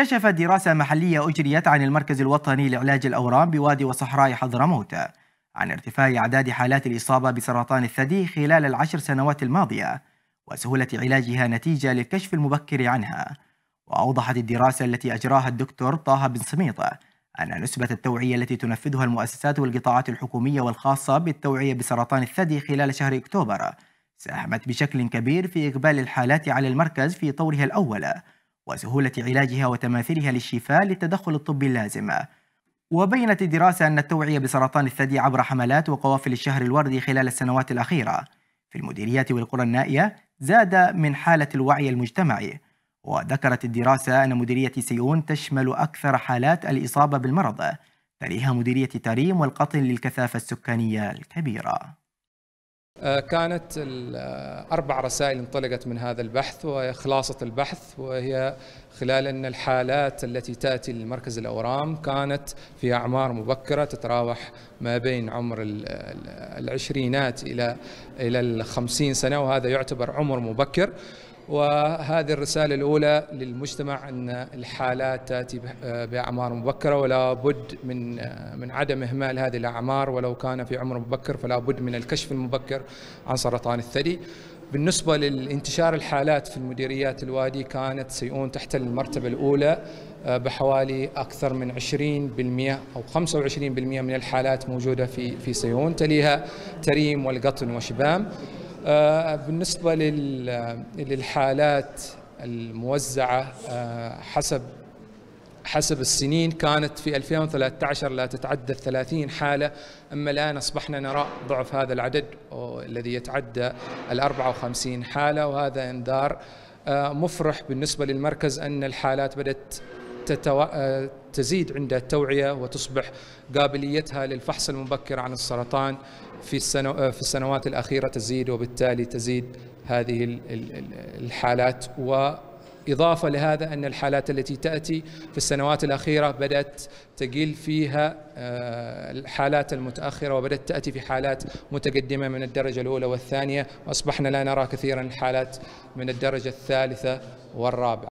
كشفت دراسة محلية أجريت عن المركز الوطني لعلاج الأورام بوادي وصحراء حضرموت عن ارتفاع أعداد حالات الإصابة بسرطان الثدي خلال العشر سنوات الماضية وسهولة علاجها نتيجة للكشف المبكر عنها وأوضحت الدراسة التي أجراها الدكتور طه بن سميطة أن نسبة التوعية التي تنفذها المؤسسات والقطاعات الحكومية والخاصة بالتوعية بسرطان الثدي خلال شهر أكتوبر ساهمت بشكل كبير في إقبال الحالات على المركز في طورها الأول وسهولة علاجها وتماثيلها للشفاء للتدخل الطبي اللازم وبينت الدراسة أن التوعية بسرطان الثدي عبر حملات وقوافل الشهر الوردي خلال السنوات الأخيرة في المديريات والقرى النائية زاد من حالة الوعي المجتمعي وذكرت الدراسة أن مديرية سيئون تشمل أكثر حالات الإصابة بالمرض تليها مديرية تريم والقطن للكثافة السكانية الكبيرة آه، كانت آه، أربع رسائل انطلقت من هذا البحث وهي خلاصة البحث وهي خلال أن الحالات التي تأتي لمركز الأورام كانت في أعمار مبكرة تتراوح ما بين عمر العشرينات إلى إلى الخمسين سنة وهذا يعتبر عمر مبكر وهذه الرسالة الأولى للمجتمع أن الحالات تأتي بأعمار مبكرة ولا بد من من عدم إهمال هذه الأعمار ولو كان في عمر مبكر فلا بد من الكشف المبكر عن سرطان الثدي بالنسبة للانتشار الحالات في المديريات الوادي كانت سيئون تحت المرتبة الأولى آه، بحوالي أكثر من 20% أو 25% من الحالات موجودة في في سيئون تليها تريم والقطن وشبام آه، بالنسبة للحالات الموزعة آه، حسب حسب السنين كانت في 2013 لا تتعدى 30 حالة أما الآن أصبحنا نرى ضعف هذا العدد الذي يتعدى ال 54 حالة وهذا إنذار آه، مفرح بالنسبة للمركز أن الحالات بدأت تتو... تزيد عند التوعية وتصبح قابليتها للفحص المبكر عن السرطان في السنو آه، في السنوات الاخيره تزيد وبالتالي تزيد هذه الحالات واضافه لهذا ان الحالات التي تاتي في السنوات الاخيره بدات تقل فيها آه، الحالات المتاخره وبدات تاتي في حالات متقدمه من الدرجه الاولى والثانيه واصبحنا لا نرى كثيرا حالات من الدرجه الثالثه والرابعه